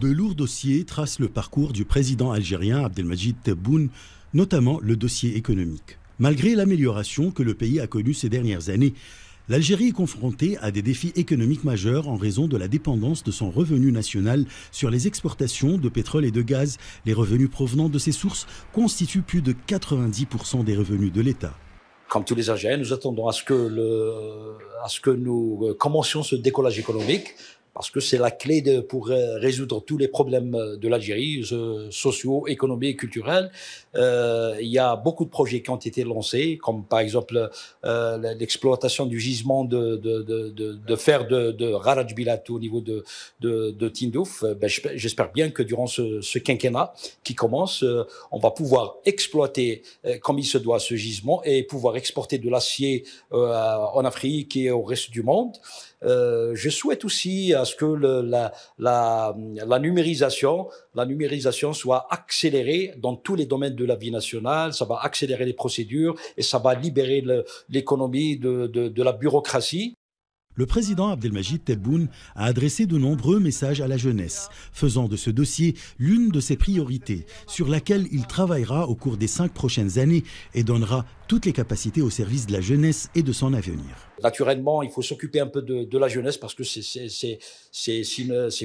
De lourds dossiers tracent le parcours du président algérien Abdelmajid Tebboune, notamment le dossier économique. Malgré l'amélioration que le pays a connue ces dernières années, l'Algérie est confrontée à des défis économiques majeurs en raison de la dépendance de son revenu national sur les exportations de pétrole et de gaz. Les revenus provenant de ces sources constituent plus de 90% des revenus de l'État. Comme tous les Algériens, nous attendons à ce que, à ce que nous euh, commencions ce décollage économique parce que c'est la clé de, pour euh, résoudre tous les problèmes euh, de l'Algérie, euh, sociaux, économiques, culturels. Euh, il y a beaucoup de projets qui ont été lancés, comme par exemple euh, l'exploitation du gisement de, de, de, de fer de, de au niveau de, de, Tindouf. Ben, J'espère bien que durant ce, quinquennat qui commence, on va pouvoir exploiter comme il se doit ce gisement et pouvoir exporter de l'acier en Afrique et au reste du monde. je souhaite aussi à ce que la, numérisation, la numérisation soit accélérée dans tous les domaines de la vie nationale. Ça va accélérer les procédures et ça va libérer l'économie de, la bureaucratie. Le président Abdelmajid Tebboune a adressé de nombreux messages à la jeunesse, faisant de ce dossier l'une de ses priorités, sur laquelle il travaillera au cours des cinq prochaines années et donnera toutes les capacités au service de la jeunesse et de son avenir. Naturellement, il faut s'occuper un peu de, la jeunesse parce que c'est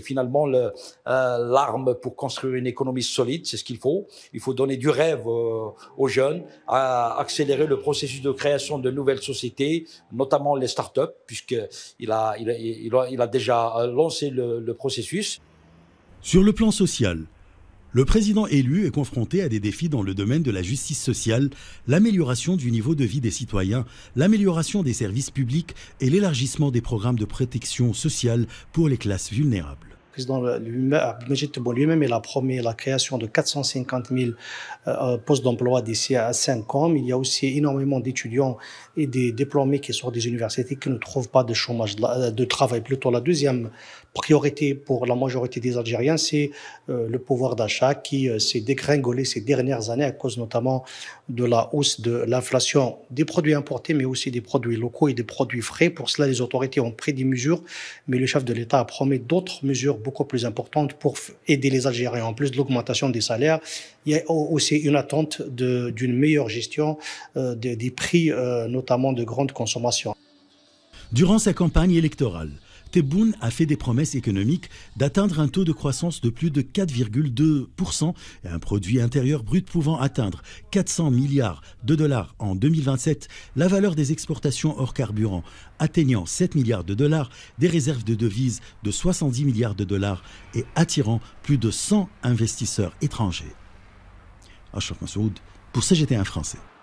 finalement euh, l'arme pour construire une économie solide, c'est ce qu'il faut. Il faut donner du rêve euh, aux jeunes, accélérer le processus de création de nouvelles sociétés, notamment les startups, puisqu'il a, il a, il déjà euh, lancé le processus. Sur le plan social, le président élu est confronté à des défis dans le domaine de la justice sociale, l'amélioration du niveau de vie des citoyens, l'amélioration des services publics et l'élargissement des programmes de protection sociale pour les classes vulnérables président Abdelmajid Tebboune lui-même, il a promis la création de 450 000 euh, postes d'emploi d'ici à 5 ans. Il y a aussi énormément d'étudiants et des diplômés qui sortent des universités qui ne trouvent pas de chômage, de euh, travail. Plutôt la deuxième priorité pour la majorité des Algériens, c'est euh, le pouvoir d'achat qui s'est dégringolé ces dernières années à cause notamment de la hausse de l'inflation des produits importés, mais aussi des produits locaux et des produits frais. Pour cela, les autorités ont pris des mesures, mais le chef de l'État a promis d'autres mesures beaucoup plus importante pour aider les Algériens. En plus de l'augmentation des salaires, il y a aussi une attente d'une meilleure gestion euh, des, prix, euh, notamment de grande consommation. Durant sa campagne électorale, boone a fait des promesses économiques d'atteindre un taux de croissance de plus de 4,2% et un produit intérieur brut pouvant atteindre 400 milliards de dollars en 2027, la valeur des exportations hors carburant atteignant 7 milliards de dollars, des réserves de devises de 70 milliards de dollars et attirant plus de 100 investisseurs étrangers. pour CGT1 français.